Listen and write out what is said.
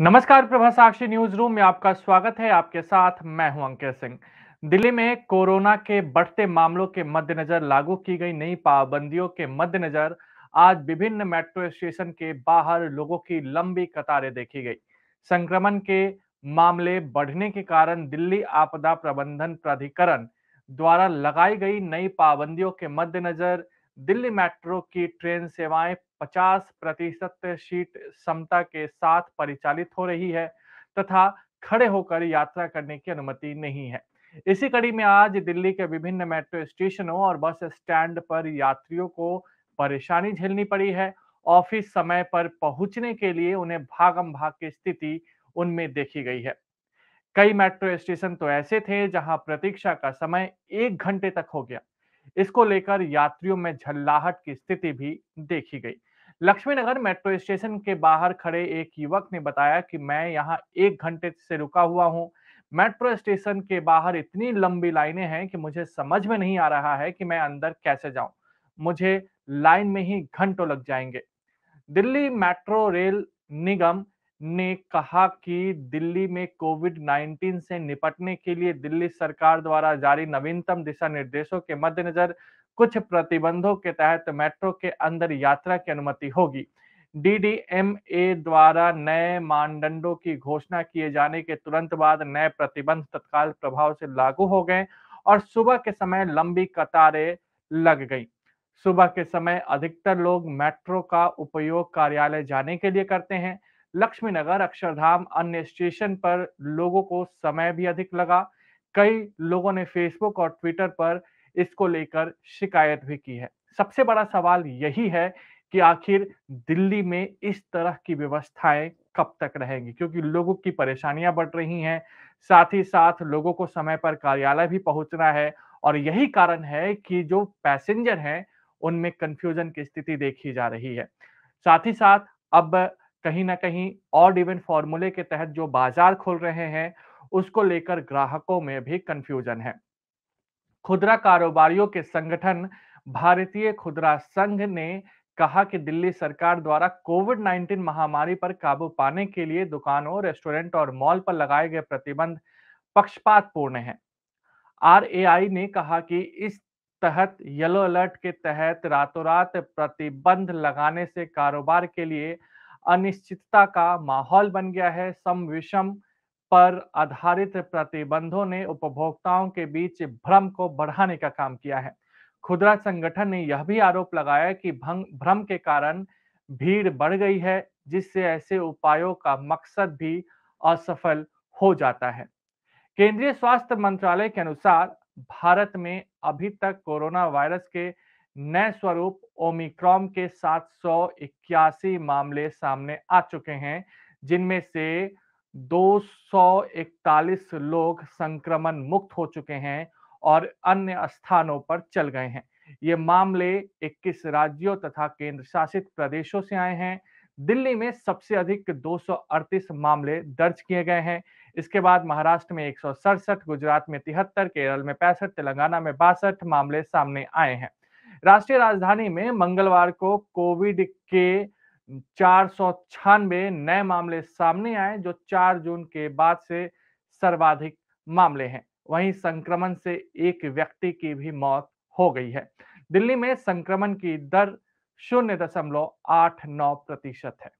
नमस्कार प्रभा साक्षी news room में आपका स्वागत है आपके साथ मैं हूं अंकित सिंह दिल्ली में कोरोना के बढ़ते मामलों के मद्देनजर लागू की गई नई पाबंदियों के मद्देनजर आज विभिन्न मेट्रो स्टेशन के बाहर लोगों की लंबी कतारें देखी गई संक्रमण के मामले बढ़ने के कारण दिल्ली आपदा प्रबंधन प्राधिकरण द्वारा लगाई गई नई पाबंदियों के मद्देनजर दिल्ली मेट्रो की ट्रेन सेवाएं 50 प्रतिशत सीट क्षमता के साथ परिचालित हो रही है तथा खड़े होकर यात्रा करने की अनुमति नहीं है इसी कड़ी में आज दिल्ली के विभिन्न मेट्रो स्टेशनों और बस स्टैंड पर यात्रियों को परेशानी झेलनी पड़ी है ऑफिस समय पर पहुंचने के लिए उन्हें भागम भाग की स्थिति उनमें देखी गई है कई मेट्रो स्टेशन तो ऐसे थे जहां प्रतीक्षा का समय एक घंटे तक हो गया इसको लेकर यात्रियों में झल्लाहट की स्थिति भी देखी गई लक्ष्मी नगर मेट्रो स्टेशन के बाहर खड़े एक युवक ने बताया कि मैं यहाँ एक घंटे से रुका हुआ हूँ मेट्रो स्टेशन के बाहर इतनी लंबी लाइनें हैं कि मुझे समझ में नहीं आ रहा है कि मैं अंदर कैसे जाऊं मुझे लाइन में ही घंटों लग जाएंगे दिल्ली मेट्रो रेल निगम ने कहा कि दिल्ली में कोविड 19 से निपटने के लिए दिल्ली सरकार द्वारा जारी नवीनतम दिशा निर्देशों के मद्देनजर कुछ प्रतिबंधों के तहत मेट्रो के अंदर यात्रा की अनुमति होगी डीडीएमए द्वारा नए मानदंडों की घोषणा किए जाने के तुरंत बाद नए प्रतिबंध तत्काल प्रभाव से लागू हो गए और सुबह के समय लंबी कतारें लग गई सुबह के समय अधिकतर लोग मेट्रो का उपयोग कार्यालय जाने के लिए करते हैं लक्ष्मी नगर अक्षरधाम अन्य स्टेशन पर लोगों को समय भी अधिक लगा कई लोगों ने फेसबुक और ट्विटर पर इसको लेकर शिकायत भी की है सबसे बड़ा सवाल यही है कि आखिर दिल्ली में इस तरह की व्यवस्थाएं कब तक रहेंगी क्योंकि लोगों की परेशानियां बढ़ रही हैं साथ ही साथ लोगों को समय पर कार्यालय भी पहुंचना है और यही कारण है कि जो पैसेंजर हैं उनमें कंफ्यूजन की स्थिति देखी जा रही है साथ ही साथ अब कहीं ना कहीं ऑड इवन फॉर्मूले के तहत जो बाजार खोल रहे हैं उसको लेकर ग्राहकों में भी कंफ्यूजन है खुदरा कारोबारियों के संगठन भारतीय खुदरा संघ ने कहा कि दिल्ली सरकार द्वारा कोविड 19 महामारी पर काबू पाने के लिए दुकानों रेस्टोरेंट और मॉल पर लगाए गए प्रतिबंध पक्षपातपूर्ण हैं आर ने कहा कि इस तहत येलो अलर्ट के तहत रातों रात प्रतिबंध लगाने से कारोबार के लिए अनिश्चितता का माहौल बन गया है सम विषम पर आधारित प्रतिबंधों ने उपभोक्ताओं के बीच भ्रम को बढ़ाने का काम किया है खुदरा संगठन ने यह भी आरोप लगाया कि भ्रम के कारण भीड़ बढ़ गई है जिससे ऐसे उपायों का मकसद भी असफल हो जाता है केंद्रीय स्वास्थ्य मंत्रालय के अनुसार भारत में अभी तक कोरोना वायरस के नए स्वरूप ओमिक्रॉन के सात मामले सामने आ चुके हैं जिनमें से 241 लोग संक्रमण मुक्त हो चुके हैं और अन्य स्थानों पर चल गए हैं ये मामले 21 राज्यों तथा केंद्र शासित प्रदेशों से आए हैं दिल्ली में सबसे अधिक 238 मामले दर्ज किए गए हैं इसके बाद महाराष्ट्र में एक गुजरात में तिहत्तर केरल में पैंसठ तेलंगाना में बासठ मामले सामने आए हैं राष्ट्रीय राजधानी में मंगलवार को कोविड के चार सौ नए मामले सामने आए जो 4 जून के बाद से सर्वाधिक मामले हैं वहीं संक्रमण से एक व्यक्ति की भी मौत हो गई है दिल्ली में संक्रमण की दर शून्य दशमलव आठ नौ प्रतिशत है